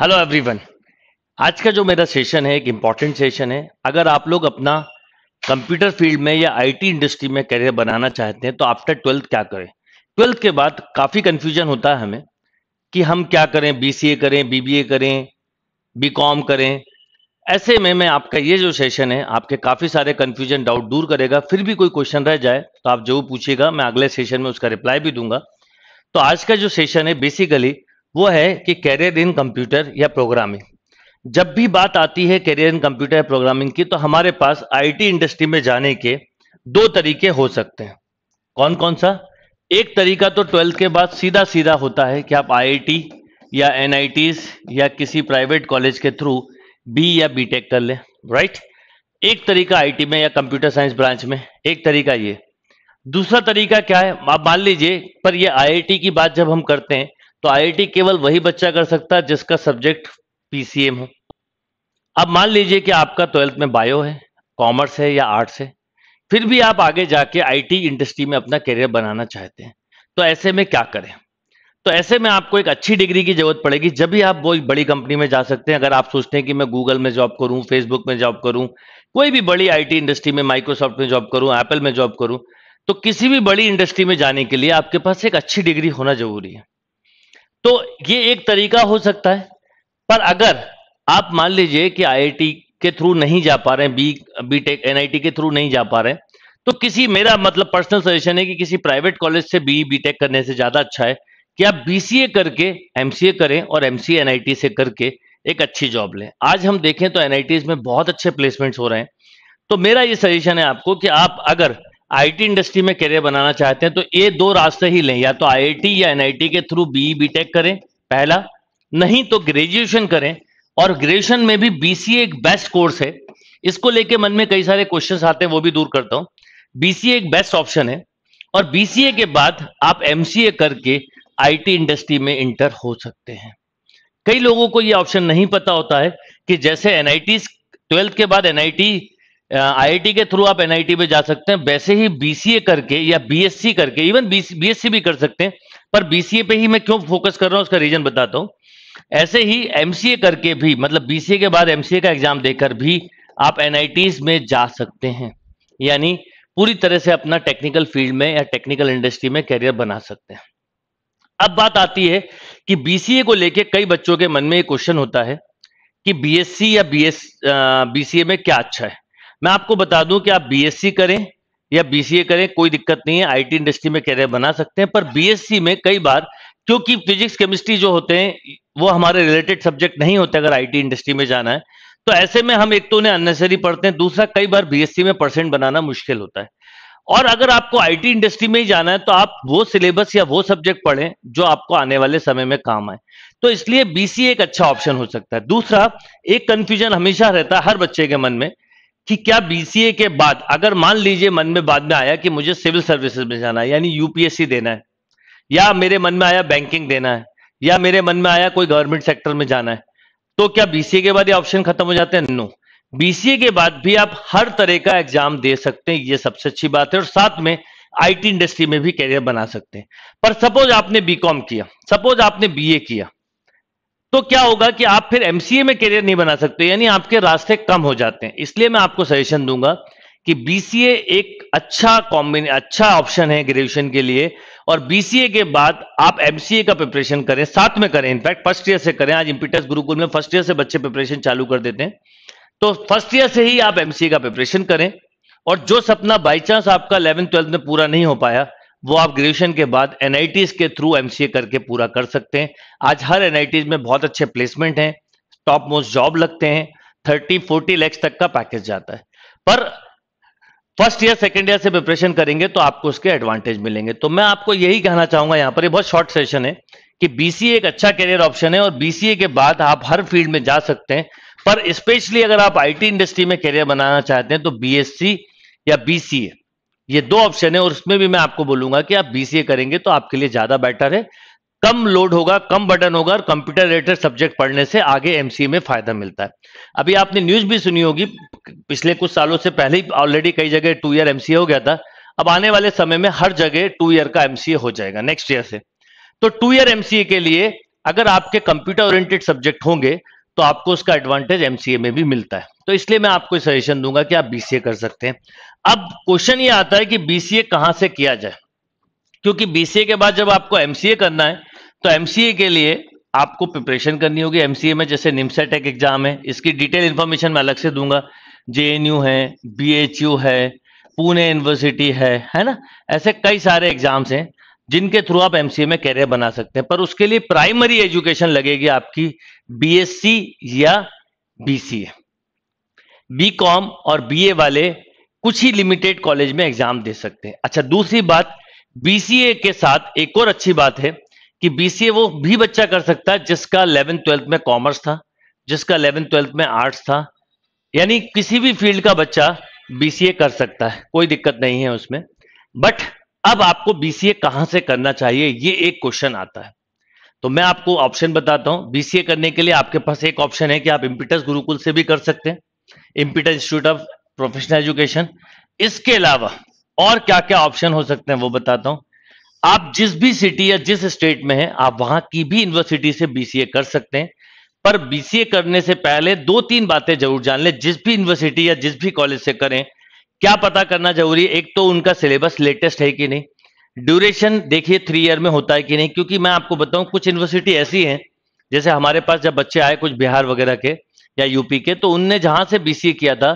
hello everyone आज का जो मेरा सेशन है एक इम्पॉर्टेंट सेशन है अगर आप लोग अपना कंप्यूटर फील्ड में या आईटी इंडस्ट्री में करियर बनाना चाहते हैं तो आफ्टर ट्वेल्थ क्या करें ट्वेल्थ के बाद काफ़ी कन्फ्यूजन होता है हमें कि हम क्या करें बीसीए करें बीबीए करें बीकॉम करें ऐसे में मैं आपका ये जो सेशन है आपके काफ़ी सारे कन्फ्यूजन डाउट दूर करेगा फिर भी कोई क्वेश्चन रह जाए तो आप जरूर पूछिएगा मैं अगले सेशन में उसका रिप्लाई भी दूंगा तो आज का जो सेशन है बेसिकली वो है कि कैरियर इन कंप्यूटर या प्रोग्रामिंग जब भी बात आती है कैरियर इन कंप्यूटर या प्रोग्रामिंग की तो हमारे पास आईटी इंडस्ट्री में जाने के दो तरीके हो सकते हैं कौन कौन सा एक तरीका तो ट्वेल्थ के बाद सीधा सीधा होता है कि आप आईआईटी या एन या किसी प्राइवेट कॉलेज के थ्रू बी या बीटेक कर लें राइट एक तरीका आईटी में या कंप्यूटर साइंस ब्रांच में एक तरीका ये दूसरा तरीका क्या है आप मान लीजिए पर ये आईआईटी की बात जब हम करते हैं तो आईआईटी केवल वही बच्चा कर सकता है जिसका सब्जेक्ट पीसीएम हो अब मान लीजिए कि आपका ट्वेल्थ में बायो है कॉमर्स है या आर्ट्स है फिर भी आप आगे जाके आईटी इंडस्ट्री में अपना करियर बनाना चाहते हैं तो ऐसे में क्या करें तो ऐसे में आपको एक अच्छी डिग्री की जरूरत पड़ेगी जब भी आप वो बड़ी कंपनी में जा सकते हैं अगर आप सोचते हैं कि मैं गूगल में जॉब करूं फेसबुक में जॉब करूं कोई भी बड़ी आईटी इंडस्ट्री में माइक्रोसॉफ्ट में जॉब करूं एप्पल में जॉब करूं तो किसी भी बड़ी इंडस्ट्री में जाने के लिए आपके पास एक अच्छी डिग्री होना जरूरी है तो ये एक तरीका हो सकता है पर अगर आप मान लीजिए कि आईआईटी के थ्रू नहीं जा पा रहे हैं बी बी टेक एनआईटी के थ्रू नहीं जा पा रहे तो किसी मेरा मतलब पर्सनल सजेशन है कि किसी प्राइवेट कॉलेज से बी बी टेक करने से ज्यादा अच्छा है कि आप बीसीए करके एमसीए करें और एमसीए एनआईटी से करके एक अच्छी जॉब लें आज हम देखें तो एनआईटी में बहुत अच्छे प्लेसमेंट्स हो रहे हैं तो मेरा ये सजेशन है आपको कि आप अगर आईटी इंडस्ट्री में करियर बनाना चाहते हैं तो ये दो रास्ते ही लें या तो आईआईटी या एनआईटी के थ्रू बी बीटेक करें पहला नहीं तो ग्रेजुएशन करें और ग्रेजुएशन में भी बीसीए एक बेस्ट कोर्स है इसको लेके मन में कई सारे क्वेश्चंस आते हैं वो भी दूर करता हूं बीसीए एक बेस्ट ऑप्शन है और बीसीए के बाद आप एमसीए करके आईटी इंडस्ट्री में इंटर हो सकते हैं कई लोगों को ये ऑप्शन नहीं पता होता है कि जैसे एनआईटी ट्वेल्थ के बाद एनआईटी आईआईटी के थ्रू आप एनआईटी पे जा सकते हैं वैसे ही बीसीए करके या बीएससी करके इवन बीएससी भी कर सकते हैं पर बीसीए पे ही मैं क्यों फोकस कर रहा हूं उसका रीजन बताता हूं ऐसे ही एमसीए करके भी मतलब बीसीए के बाद एमसीए का एग्जाम देकर भी आप एनआईटी में जा सकते हैं यानी पूरी तरह से अपना टेक्निकल फील्ड में या टेक्निकल इंडस्ट्री में कैरियर बना सकते हैं अब बात आती है कि बीसीए को लेके कई बच्चों के मन में एक क्वेश्चन होता है कि बीएससी या बीएस बीसीए में क्या अच्छा है मैं आपको बता दूं कि आप बीएससी करें या बीसीए करें कोई दिक्कत नहीं है आईटी इंडस्ट्री में कैरियर बना सकते हैं पर बीएससी में कई बार क्योंकि फिजिक्स केमिस्ट्री जो होते हैं वो हमारे रिलेटेड सब्जेक्ट नहीं होते अगर आईटी इंडस्ट्री में जाना है तो ऐसे में हम एक तो उन्हें अननेसरी पढ़ते हैं दूसरा कई बार बीएससी में परसेंट बनाना मुश्किल होता है और अगर आपको आईटी इंडस्ट्री में ही जाना है तो आप वो सिलेबस या वो सब्जेक्ट पढ़ें जो आपको आने वाले समय में काम आए तो इसलिए बीसीए एक अच्छा ऑप्शन हो सकता है दूसरा एक कंफ्यूजन हमेशा रहता है हर बच्चे के मन में कि क्या बीसीए के बाद अगर मान लीजिए मन में बाद में आया कि मुझे सिविल सर्विसेज में जाना है यानी यूपीएससी देना है या मेरे मन में आया बैंकिंग देना है या मेरे मन में आया कोई गवर्नमेंट सेक्टर में जाना है तो क्या बीसीए के बाद ये ऑप्शन खत्म हो जाते हैं नो बीसीए के बाद भी आप हर तरह का एग्जाम दे सकते हैं ये सबसे अच्छी बात है और साथ में आईटी इंडस्ट्री में भी कैरियर बना सकते हैं पर सपोज आपने बीकॉम किया सपोज आपने बीए किया तो क्या होगा कि आप फिर एमसीए में करियर नहीं बना सकते यानी आपके रास्ते कम हो जाते हैं इसलिए मैं आपको सजेशन दूंगा कि बीसीए एक अच्छा कॉम्बिने अच्छा ऑप्शन है ग्रेजुएशन के लिए और बीसीए के बाद आप एमसीए का प्रिपरेशन करें साथ में करें इनफैक्ट फर्स्ट ईयर से करें आज इम्पिटस गुरुकुल में फर्स्ट ईयर से बच्चे प्रिपरेशन चालू कर देते हैं तो फर्स्ट ईयर से ही आप एमसीए का प्रिपरेशन करें और जो सपना बाई चांस आपका इलेवन ट्वेल्थ में पूरा नहीं हो पाया वो आप ग्रेजुएशन के बाद एन के थ्रू एम करके पूरा कर सकते हैं आज हर एन में बहुत अच्छे प्लेसमेंट हैं टॉप मोस्ट जॉब लगते हैं थर्टी फोर्टी लैक्स तक का पैकेज जाता है पर फर्स्ट ईयर सेकेंड ईयर से प्रिपरेशन करेंगे तो आपको उसके एडवांटेज मिलेंगे तो मैं आपको यही कहना चाहूंगा यहाँ पर ये बहुत शॉर्ट सेशन है कि बीसीए एक अच्छा करियर ऑप्शन है और बीसीए के बाद आप हर फील्ड में जा सकते हैं पर स्पेशली अगर आप आईटी इंडस्ट्री में करियर बनाना चाहते हैं तो बीएससी या बीसीए ये दो ऑप्शन है और उसमें भी मैं आपको बोलूंगा कि आप बीसीए करेंगे तो आपके लिए ज्यादा बेटर है कम लोड होगा कम बटन होगा और कंप्यूटर रिलेटेड सब्जेक्ट पढ़ने से आगे एमसीए में फायदा मिलता है अभी आपने न्यूज भी सुनी होगी पिछले कुछ सालों से पहले ही ऑलरेडी कई जगह टू ईयर एमसीए हो गया था अब आने वाले समय में हर जगह टू ईयर का एमसीए हो जाएगा नेक्स्ट ईयर से तो टू ईयर एमसीए के लिए अगर आपके कंप्यूटर ओरिएंटेड सब्जेक्ट होंगे तो आपको उसका एडवांटेज एमसीए में भी मिलता है तो इसलिए मैं आपको सजेशन दूंगा कि आप बीसीए कर सकते हैं अब क्वेश्चन ये आता है कि बीसीए कहां से किया जाए क्योंकि बीसीए के बाद जब आपको एमसीए करना है तो एमसीए के लिए आपको प्रिपरेशन करनी होगी एमसीए में जैसे निम्सेटेक एग्जाम है इसकी डिटेल इन्फॉर्मेशन मैं अलग से दूंगा जेएनयू है बी है पुणे यूनिवर्सिटी है है ना ऐसे कई सारे एग्जाम्स हैं जिनके थ्रू आप एमसीए में कैरियर बना सकते हैं पर उसके लिए प्राइमरी एजुकेशन लगेगी आपकी बीएससी या बीसीए बीकॉम और बीए वाले कुछ ही लिमिटेड कॉलेज में एग्जाम दे सकते हैं अच्छा दूसरी बात बीसीए के साथ एक और अच्छी बात है कि बीसीए वो भी बच्चा कर सकता है जिसका इलेवेंथ ट्वेल्थ में कॉमर्स था जिसका इलेवेंथ ट्वेल्थ में आर्ट्स था यानी किसी भी फील्ड का बच्चा बीसीए कर सकता है कोई दिक्कत नहीं है उसमें बट अब आपको बीसीए कहां से करना चाहिए ये एक क्वेश्चन आता है तो मैं आपको ऑप्शन बताता हूं बीसीए करने के लिए आपके पास एक ऑप्शन है कि आप इम्पिटस गुरुकुल से भी कर सकते हैं Impetus institute of professional education इसके अलावा और क्या क्या ऑप्शन हो सकते हैं वो बताता हूं आप जिस भी सिटी या जिस स्टेट में हैं आप वहां की भी यूनिवर्सिटी से बीसीए कर सकते हैं पर बीसीए करने से पहले दो तीन बातें जरूर जान लें जिस भी यूनिवर्सिटी या जिस भी कॉलेज से करें क्या पता करना जरूरी है एक तो उनका सिलेबस लेटेस्ट है कि नहीं ड्यूरेशन देखिए थ्री ईयर में होता है कि नहीं क्योंकि मैं आपको बताऊं कुछ यूनिवर्सिटी ऐसी हैं जैसे हमारे पास जब बच्चे आए कुछ बिहार वगैरह के या यूपी के तो उनने जहां से बीसीए किया था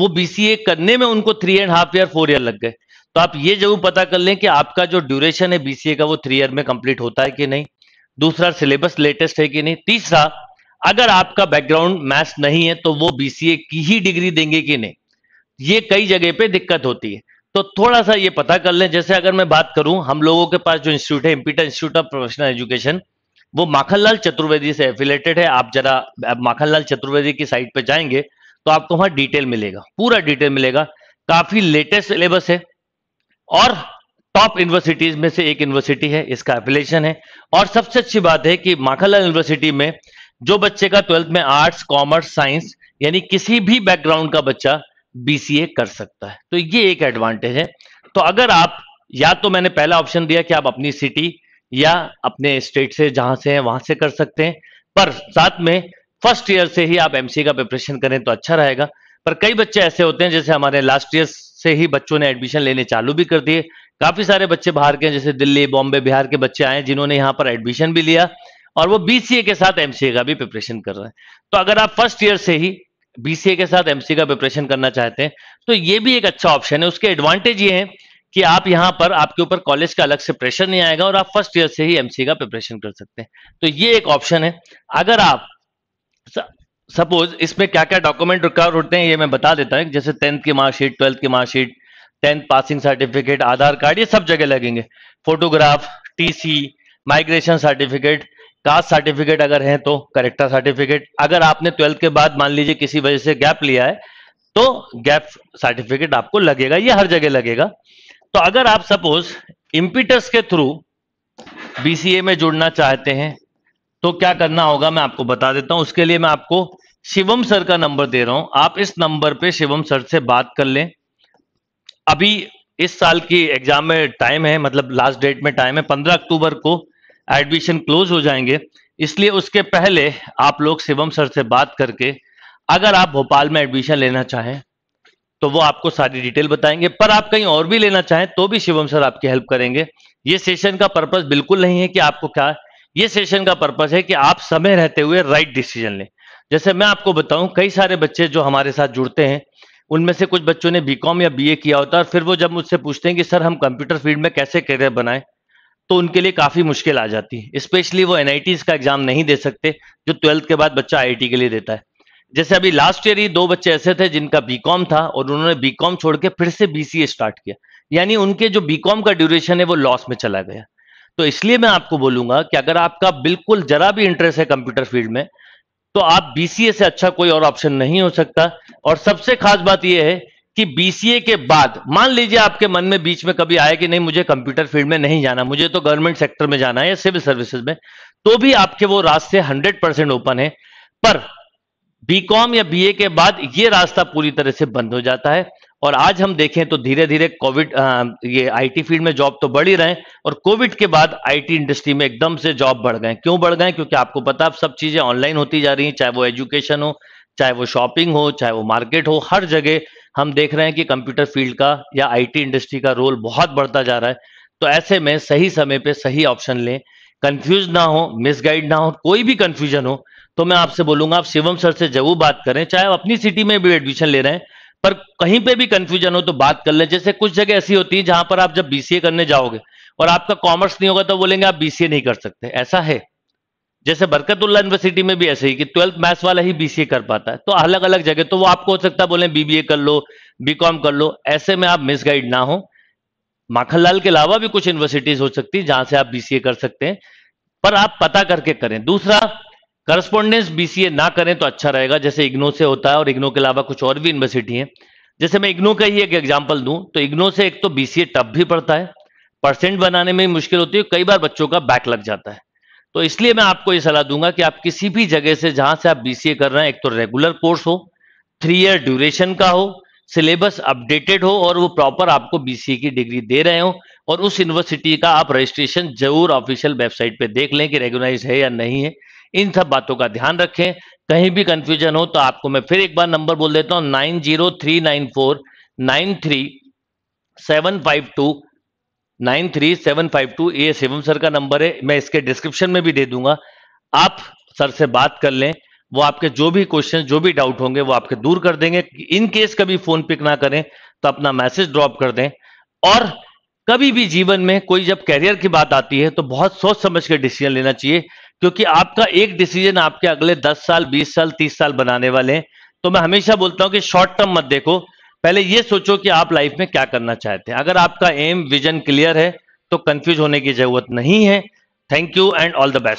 वो बीसीए करने में उनको three and half year four year लग गए तो आप ये जरूर पता कर लें कि आपका जो ड्यूरेशन है बीसीए का वो थ्री ईयर में कंप्लीट होता है कि नहीं दूसरा सिलेबस लेटेस्ट है कि नहीं तीसरा अगर आपका बैकग्राउंड मैथ्स नहीं है तो वो बीसीए की ही डिग्री देंगे कि नहीं ये कई जगह पे दिक्कत होती है तो थोड़ा सा ये पता कर लें जैसे अगर मैं बात करूं हम लोगों के पास जो इंस्टीट्यूट है Impeta institute of professional education वो माखनलाल चतुर्वेदी से एफिलेटेड है आप जरा माखनलाल चतुर्वेदी की साइट पर जाएंगे तो आपको वहां डिटेल मिलेगा पूरा डिटेल मिलेगा काफी लेटेस्ट सिलेबस है और टॉप यूनिवर्सिटीज में से एक यूनिवर्सिटी है इसका एफिलेशन है और सबसे अच्छी बात है कि माखनलाल यूनिवर्सिटी में जो बच्चे का ट्वेल्थ में आर्ट्स कॉमर्स साइंस यानी किसी भी बैकग्राउंड का बच्चा बीसीए कर सकता है तो ये एक एडवांटेज है तो अगर आप या तो मैंने पहला ऑप्शन दिया कि आप अपनी सिटी या अपने स्टेट से जहां से हैं वहां से कर सकते हैं पर साथ में फर्स्ट ईयर से ही आप एमसीए का प्रिपरेशन करें तो अच्छा रहेगा पर कई बच्चे ऐसे होते हैं जैसे हमारे लास्ट ईयर से ही बच्चों ने एडमिशन लेने चालू भी कर दिए काफी सारे बच्चे बाहर के जैसे दिल्ली बॉम्बे बिहार के बच्चे आए जिन्होंने यहाँ पर एडमिशन भी लिया और वो बीसीए के साथ एमसीए का भी प्रिपरेशन कर रहे हैं तो अगर आप फर्स्ट ईयर से ही बीसीए के साथ एमसीए का प्रिपरेशन करना चाहते हैं तो ये भी एक अच्छा ऑप्शन है उसके एडवांटेज ये है कि आप यहां पर आपके ऊपर कॉलेज का अलग से प्रेशर नहीं आएगा और आप फर्स्ट ईयर से ही एमसीए का प्रिपरेशन कर सकते हैं तो ये एक ऑप्शन है अगर आप सपोज इसमें क्या क्या डॉक्यूमेंट रिक्वायर होते हैं ये मैं बता देता हूँ जैसे टेंथ की मार्कशीट ट्वेल्थ की marksheet tenth passing certificate Aadhaar card ये सब जगह लगेंगे photograph TC migration certificate caste certificate अगर है तो करेक्टर सर्टिफिकेट अगर आपने ट्वेल्थ के बाद मान लीजिए किसी वजह से गैप लिया है तो गैप सर्टिफिकेट आपको लगेगा ये हर जगह लगेगा तो अगर आप सपोज इम्पीटर्स के थ्रू बीसीए में जुड़ना चाहते हैं तो क्या करना होगा मैं आपको बता देता हूं उसके लिए मैं आपको शिवम सर का नंबर दे रहा हूं आप इस नंबर पे शिवम सर से बात कर लें अभी इस साल की एग्जाम में टाइम है मतलब लास्ट डेट में टाइम है पंद्रह अक्टूबर को एडमिशन क्लोज हो जाएंगे इसलिए उसके पहले आप लोग शिवम सर से बात करके अगर आप भोपाल में एडमिशन लेना चाहें तो वो आपको सारी डिटेल बताएंगे पर आप कहीं और भी लेना चाहें तो भी शिवम सर आपकी हेल्प करेंगे ये सेशन का पर्पज बिल्कुल नहीं है कि आपको क्या ये सेशन का पर्पज है कि आप समय रहते हुए राइट डिसीजन लें जैसे मैं आपको बताऊं कई सारे बच्चे जो हमारे साथ जुड़ते हैं उनमें से कुछ बच्चों ने बीकॉम या बीए किया होता है और फिर वो जब मुझसे पूछते हैं कि सर हम कंप्यूटर फील्ड में कैसे करियर बनाएं तो उनके लिए काफी मुश्किल आ जाती है स्पेशली वो एन का एग्जाम नहीं दे सकते जो ट्वेल्थ के बाद बच्चा आई के लिए देता है जैसे अभी लास्ट ईयर ही दो बच्चे ऐसे थे जिनका बीकॉम था और उन्होंने बीकॉम छोड़ के फिर से बीसीए स्टार्ट किया यानी उनके जो बीकॉम का ड्यूरेशन है वो लॉस में चला गया तो इसलिए मैं आपको बोलूंगा कि अगर आपका बिल्कुल जरा भी इंटरेस्ट है कंप्यूटर फील्ड में तो आप बीसीए से अच्छा कोई और ऑप्शन नहीं हो सकता और सबसे खास बात यह है कि बीसीए के बाद मान लीजिए आपके मन में बीच में कभी आया कि नहीं मुझे कंप्यूटर फील्ड में नहीं जाना मुझे तो गवर्नमेंट सेक्टर में जाना है या सिविल सर्विसेज में तो भी आपके वो रास्ते 100 परसेंट ओपन है पर बीकॉम या बीए के बाद ये रास्ता पूरी तरह से बंद हो जाता है और आज हम देखें तो धीरे धीरे कोविड ये आईटी फील्ड में जॉब तो बढ़ ही रहे और कोविड के बाद आईटी इंडस्ट्री में एकदम से जॉब बढ़ गए क्यों बढ़ गए क्योंकि आपको पता आप सब चीजें ऑनलाइन होती जा रही हैं चाहे वो एजुकेशन हो चाहे वो शॉपिंग हो चाहे वो मार्केट हो हर जगह हम देख रहे हैं कि कंप्यूटर फील्ड का या आईटी इंडस्ट्री का रोल बहुत बढ़ता जा रहा है तो ऐसे में सही समय पर सही ऑप्शन लें कंफ्यूज ना हो मिसगाइड ना हो कोई भी कंफ्यूजन हो तो मैं आपसे बोलूंगा आप शिवम सर से जरूर बात करें चाहे आप अपनी सिटी में भी एडमिशन ले रहे हैं पर कहीं पे भी कंफ्यूजन हो तो बात कर ले जैसे कुछ जगह ऐसी होती है जहां पर आप जब बीसीए करने जाओगे और आपका कॉमर्स नहीं होगा तो बोलेंगे आप बीसीए नहीं कर सकते ऐसा है जैसे बरकतुल्ला यूनिवर्सिटी में भी ऐसे ही कि ट्वेल्थ मैथ्स वाला ही बीसीए कर पाता है तो अलग अलग जगह तो वो आपको हो सकता है बोले बीबीए कर लो बीकॉम कर लो ऐसे में आप मिसगाइड ना हो माखनलाल के अलावा भी कुछ यूनिवर्सिटीज हो सकती है जहां से आप बीसीए कर सकते हैं पर आप पता करके करें दूसरा करस्पॉन्डेंस बीसीए ना करें तो अच्छा रहेगा जैसे इग्नो से होता है और इग्नो के अलावा कुछ और भी यूनिवर्सिटी है जैसे मैं इग्नो का ही एक एग्जाम्पल दूं तो इग्नो से एक तो बीसीए टफ भी पड़ता है परसेंट बनाने में मुश्किल होती है कई बार बच्चों का बैक लग जाता है तो इसलिए मैं आपको ये सलाह दूंगा कि आप किसी भी जगह से जहां से आप बीसीए कर रहे हैं एक तो रेगुलर कोर्स हो थ्री ईयर ड्यूरेशन का हो सिलेबस अपडेटेड हो और वो प्रॉपर आपको बीसीए की डिग्री दे रहे हो और उस यूनिवर्सिटी का आप रजिस्ट्रेशन जरूर ऑफिशियल वेबसाइट पे देख लें कि रेगुलाइज है या नहीं है इन सब बातों का ध्यान रखें कहीं भी कंफ्यूजन हो तो आपको मैं फिर एक बार नंबर बोल देता हूं nine zero three nine four nine three seven five two nine three seven five two ये शिवम सर का नंबर है मैं इसके डिस्क्रिप्शन में भी दे दूंगा आप सर से बात कर लें वो आपके जो भी क्वेश्चन जो भी डाउट होंगे वो आपके दूर कर देंगे इन केस कभी फोन पिक ना करें तो अपना मैसेज ड्रॉप कर दें और कभी भी जीवन में कोई जब कैरियर की बात आती है तो बहुत सोच समझ के डिसीजन लेना चाहिए क्योंकि आपका एक डिसीजन आपके अगले दस साल बीस साल तीस साल बनाने वाले हैं तो मैं हमेशा बोलता हूं कि शॉर्ट टर्म मत देखो पहले ये सोचो कि आप लाइफ में क्या करना चाहते हैं अगर आपका एम विजन क्लियर है तो कंफ्यूज होने की जरूरत नहीं है thank you and all the best